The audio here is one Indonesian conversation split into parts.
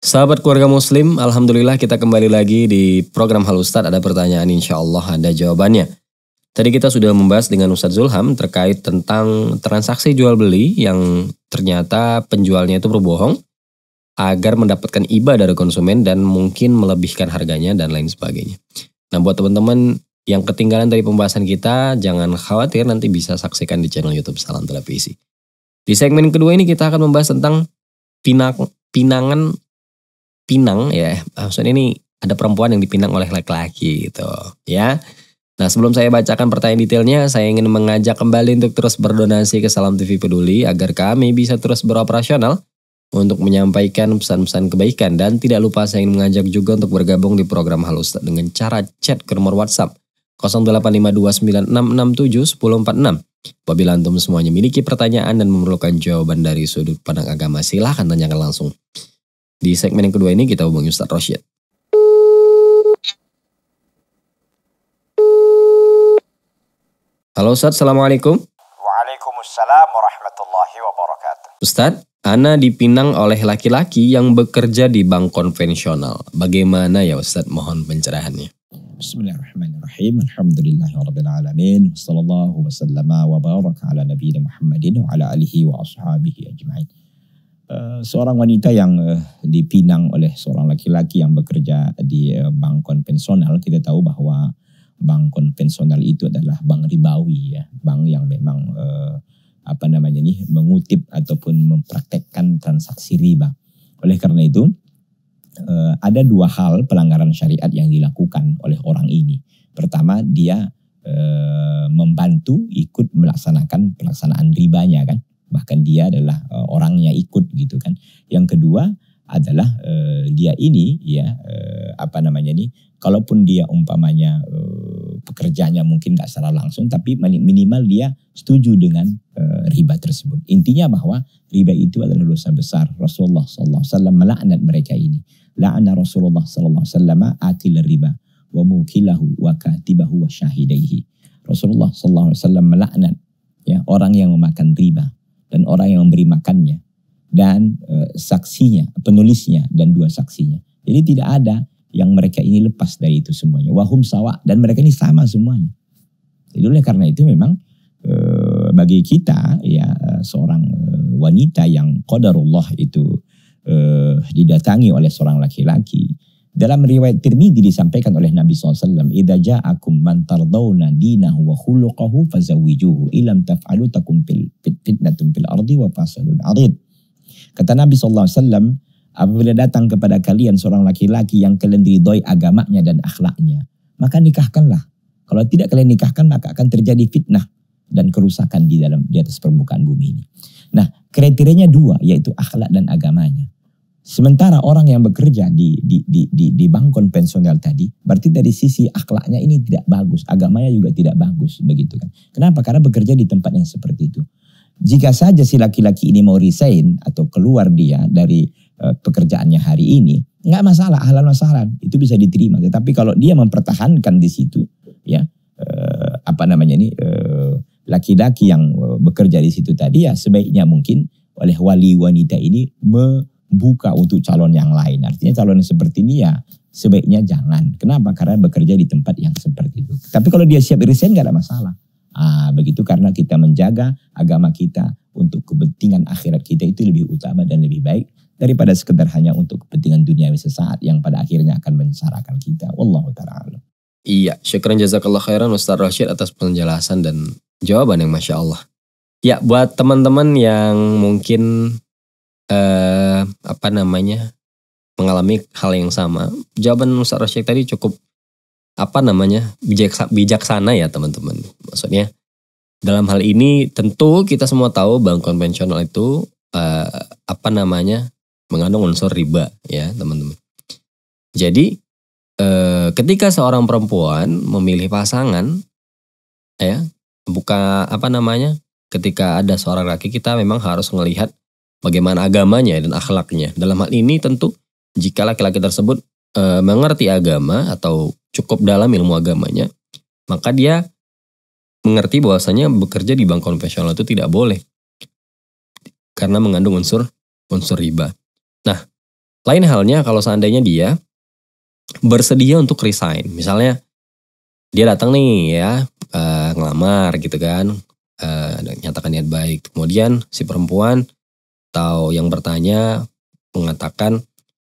Sahabat keluarga muslim, Alhamdulillah kita kembali lagi di program Hal Ustadz. Ada pertanyaan insya Allah ada jawabannya. Tadi kita sudah membahas dengan Ustadz Zulham terkait tentang transaksi jual beli yang ternyata penjualnya itu berbohong agar mendapatkan IBA dari konsumen dan mungkin melebihkan harganya dan lain sebagainya. Nah buat teman-teman yang ketinggalan dari pembahasan kita, jangan khawatir nanti bisa saksikan di channel YouTube Salam Televisi. Di segmen kedua ini kita akan membahas tentang pinang, pinangan pinang ya. Maksudnya ini ada perempuan yang dipinang oleh laki-laki gitu ya. Nah sebelum saya bacakan pertanyaan detailnya, saya ingin mengajak kembali untuk terus berdonasi ke Salam TV Peduli agar kami bisa terus beroperasional untuk menyampaikan pesan-pesan kebaikan dan tidak lupa saya ingin mengajak juga untuk bergabung di program Halus dengan cara chat ke nomor WhatsApp 085296671046. Apabila antum semuanya memiliki pertanyaan dan memerlukan jawaban dari sudut pandang agama, silahkan tanyakan langsung. Di segmen yang kedua ini kita hubungi Ustaz Rosyid. Halo Ustaz, Assalamualaikum. Waalaikumsalam warahmatullahi wabarakatuh. Ustaz, Ana dipinang oleh laki-laki yang bekerja di bank konvensional. Bagaimana ya Ustaz? Mohon pencerahannya. Bismillahirrahmanirrahim. Bismillahirrahmanirrahim. Alhamdulillahirrabbilalamin. Wassalallahu wasallama wa baraka ala Nabi Muhammadin wa ala alihi wa ashabihi ajma'in. Uh, seorang wanita yang uh, dipinang oleh seorang laki-laki yang bekerja di uh, bank konvensional, kita tahu bahwa bank konvensional itu adalah bank ribawi ya, bank yang memang uh, apa namanya nih mengutip ataupun mempraktekkan transaksi riba. Oleh karena itu, ada dua hal pelanggaran syariat yang dilakukan oleh orang ini. Pertama dia e, membantu ikut melaksanakan pelaksanaan ribanya kan. Bahkan dia adalah e, orangnya ikut gitu kan. Yang kedua adalah e, dia ini ya e, apa namanya nih kalaupun dia umpamanya e, pekerjaannya mungkin nggak secara langsung tapi minimal dia setuju dengan e, riba tersebut. Intinya bahwa riba itu adalah dosa besar. Rasulullah saw alaihi wasallam melaknat mereka ini. La'ana Rasulullah saw alaihi wasallam akil riba wa mukilahu wa katibahu wa syahidaihi. Rasulullah sallallahu alaihi wasallam melaknat ya orang yang memakan riba dan orang yang memberi makannya dan e, saksinya, penulisnya dan dua saksinya. Jadi tidak ada yang mereka ini lepas dari itu semuanya. Wahum sawa dan mereka ini sama semuanya. Jadi oleh karena itu memang e, bagi kita ya eh, seorang wanita yang qadarullah itu e, didatangi oleh seorang laki-laki dalam riwayat Tirmidzi disampaikan oleh Nabi SAW, "Idza ja'akum man tardawna dinahu wa khuluquhu fazawijuhu ilam taf'alu takum fitnatun fil ardi wa fasadun 'arid." Kata Nabi SAW, apabila datang kepada kalian seorang laki-laki yang kalian ridhoi agamanya dan akhlaknya, maka nikahkanlah. Kalau tidak kalian nikahkan maka akan terjadi fitnah dan kerusakan di dalam di atas permukaan bumi ini. Nah, kriterianya dua yaitu akhlak dan agamanya. Sementara orang yang bekerja di, di, di, di, di bank konvensional tadi, berarti dari sisi akhlaknya ini tidak bagus, agamanya juga tidak bagus, begitu kan? Kenapa? Karena bekerja di tempat yang seperti itu. Jika saja si laki-laki ini mau resign atau keluar dia dari e, pekerjaannya hari ini, nggak masalah, halal masalah, itu bisa diterima. Tetapi kalau dia mempertahankan di situ, ya e, apa namanya ini eh, laki-laki yang bekerja di situ tadi ya sebaiknya mungkin oleh wali wanita ini me buka untuk calon yang lain. Artinya calon yang seperti ini ya sebaiknya jangan. Kenapa? Karena bekerja di tempat yang seperti itu. Tapi kalau dia siap resign nggak ada masalah. Ah, begitu karena kita menjaga agama kita untuk kepentingan akhirat kita itu lebih utama dan lebih baik daripada sekedar hanya untuk kepentingan dunia sesaat yang pada akhirnya akan mensarakan kita. Wallahu ta'ala. Iya, syukran jazakallah khairan Ustaz Rashid atas penjelasan dan jawaban yang Masya Allah. Ya, buat teman-teman yang mungkin eh, apa namanya mengalami hal yang sama. Jawaban Ustaz Rasyid tadi cukup apa namanya bijak bijaksana ya teman-teman. Maksudnya dalam hal ini tentu kita semua tahu bank konvensional itu uh, apa namanya mengandung unsur riba ya teman-teman. Jadi uh, ketika seorang perempuan memilih pasangan ya buka apa namanya ketika ada seorang laki kita memang harus melihat bagaimana agamanya dan akhlaknya. Dalam hal ini tentu jika laki-laki tersebut e, mengerti agama atau cukup dalam ilmu agamanya, maka dia mengerti bahwasanya bekerja di bank konvensional itu tidak boleh karena mengandung unsur unsur riba. Nah, lain halnya kalau seandainya dia bersedia untuk resign, misalnya dia datang nih ya e, ngelamar gitu kan, e, nyatakan niat baik. Kemudian si perempuan atau yang bertanya mengatakan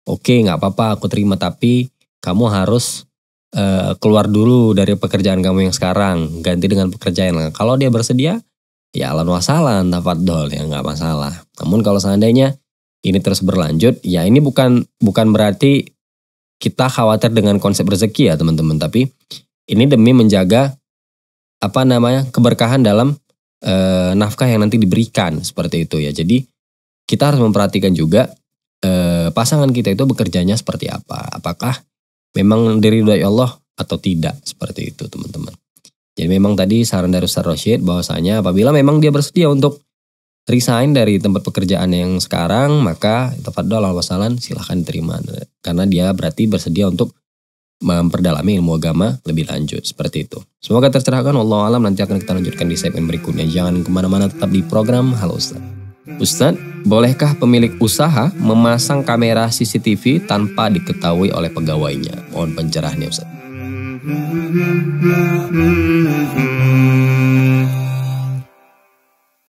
oke okay, nggak apa-apa aku terima tapi kamu harus uh, keluar dulu dari pekerjaan kamu yang sekarang ganti dengan pekerjaan lain nah, kalau dia bersedia ya wasalah, wasalan dol ya nggak masalah namun kalau seandainya ini terus berlanjut ya ini bukan bukan berarti kita khawatir dengan konsep rezeki ya teman-teman tapi ini demi menjaga apa namanya keberkahan dalam e, nafkah yang nanti diberikan seperti itu ya jadi kita harus memperhatikan juga eh, pasangan kita itu bekerjanya seperti apa. Apakah memang dari Allah atau tidak seperti itu teman-teman. Jadi memang tadi saran dari Ustaz Rashid bahwasanya apabila memang dia bersedia untuk resign dari tempat pekerjaan yang sekarang maka tepat doa wasalan silahkan diterima karena dia berarti bersedia untuk memperdalam ilmu agama lebih lanjut seperti itu. Semoga tercerahkan Allah alam nanti akan kita lanjutkan di segmen berikutnya. Jangan kemana-mana tetap di program Halo Ustaz. Ustaz, Bolehkah pemilik usaha memasang kamera CCTV tanpa diketahui oleh pegawainya? Mohon pencerahannya Ustaz.